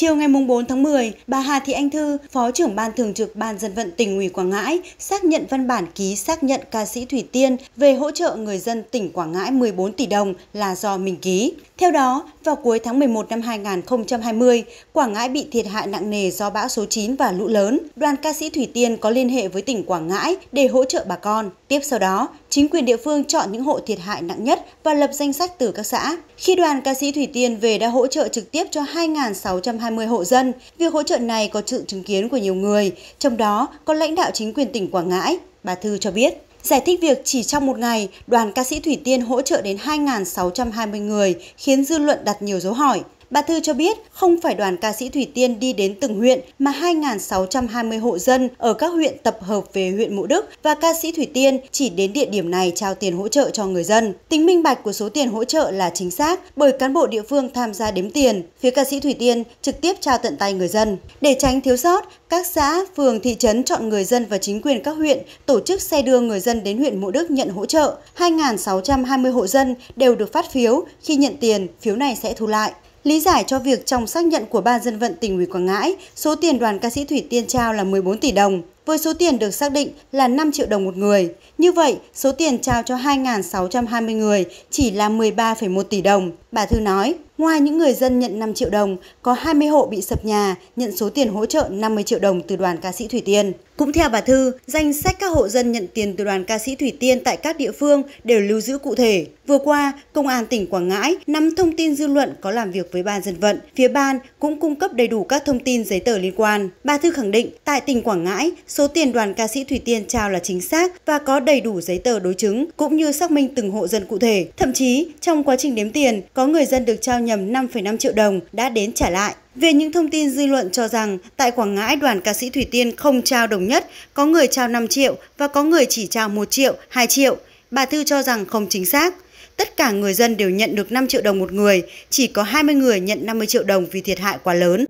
Chiều ngày 4 tháng 10, bà Hà Thị Anh Thư, Phó trưởng Ban Thường trực Ban Dân vận tỉnh ủy Quảng Ngãi, xác nhận văn bản ký xác nhận ca sĩ Thủy Tiên về hỗ trợ người dân tỉnh Quảng Ngãi 14 tỷ đồng là do mình ký. Theo đó, vào cuối tháng 11 năm 2020, Quảng Ngãi bị thiệt hại nặng nề do bão số 9 và lũ lớn. Đoàn ca sĩ Thủy Tiên có liên hệ với tỉnh Quảng Ngãi để hỗ trợ bà con. Tiếp sau đó, Chính quyền địa phương chọn những hộ thiệt hại nặng nhất và lập danh sách từ các xã. Khi đoàn ca sĩ Thủy Tiên về đã hỗ trợ trực tiếp cho 2.620 hộ dân. Việc hỗ trợ này có sự chứng kiến của nhiều người, trong đó có lãnh đạo chính quyền tỉnh Quảng Ngãi, bà Thư cho biết. Giải thích việc chỉ trong một ngày, đoàn ca sĩ Thủy Tiên hỗ trợ đến 2.620 người khiến dư luận đặt nhiều dấu hỏi. Bà Thư cho biết không phải đoàn ca sĩ Thủy Tiên đi đến từng huyện mà 2.620 hộ dân ở các huyện tập hợp về huyện Mộ Đức và ca sĩ Thủy Tiên chỉ đến địa điểm này trao tiền hỗ trợ cho người dân. Tính minh bạch của số tiền hỗ trợ là chính xác bởi cán bộ địa phương tham gia đếm tiền, phía ca sĩ Thủy Tiên trực tiếp trao tận tay người dân. Để tránh thiếu sót, các xã, phường, thị trấn chọn người dân và chính quyền các huyện tổ chức xe đưa người dân đến huyện Mộ Đức nhận hỗ trợ. 2.620 hộ dân đều được phát phiếu, khi nhận tiền, phiếu này sẽ thu lại. Lý giải cho việc trong xác nhận của Ban dân vận tỉnh ủy Quảng Ngãi, số tiền đoàn ca sĩ Thủy Tiên trao là 14 tỷ đồng, với số tiền được xác định là 5 triệu đồng một người. Như vậy, số tiền trao cho 2.620 người chỉ là 13,1 tỷ đồng, bà Thư nói. Ngoài những người dân nhận 5 triệu đồng, có 20 hộ bị sập nhà nhận số tiền hỗ trợ 50 triệu đồng từ đoàn ca sĩ Thủy Tiên. Cũng theo bà Thư, danh sách các hộ dân nhận tiền từ đoàn ca sĩ Thủy Tiên tại các địa phương đều lưu giữ cụ thể. Vừa qua, Công an tỉnh Quảng Ngãi nắm thông tin dư luận có làm việc với ban dân vận. Phía ban cũng cung cấp đầy đủ các thông tin giấy tờ liên quan. Bà Thư khẳng định, tại tỉnh Quảng Ngãi, số tiền đoàn ca sĩ Thủy Tiên trao là chính xác và có đầy đủ giấy tờ đối chứng, cũng như xác minh từng hộ dân cụ thể. Thậm chí, trong quá trình đếm tiền, có người dân được trao nhầm 5,5 triệu đồng đã đến trả lại. Về những thông tin dư luận cho rằng tại Quảng Ngãi đoàn ca sĩ Thủy Tiên không trao đồng nhất, có người trao 5 triệu và có người chỉ trao 1 triệu, 2 triệu, bà Thư cho rằng không chính xác. Tất cả người dân đều nhận được 5 triệu đồng một người, chỉ có 20 người nhận 50 triệu đồng vì thiệt hại quá lớn.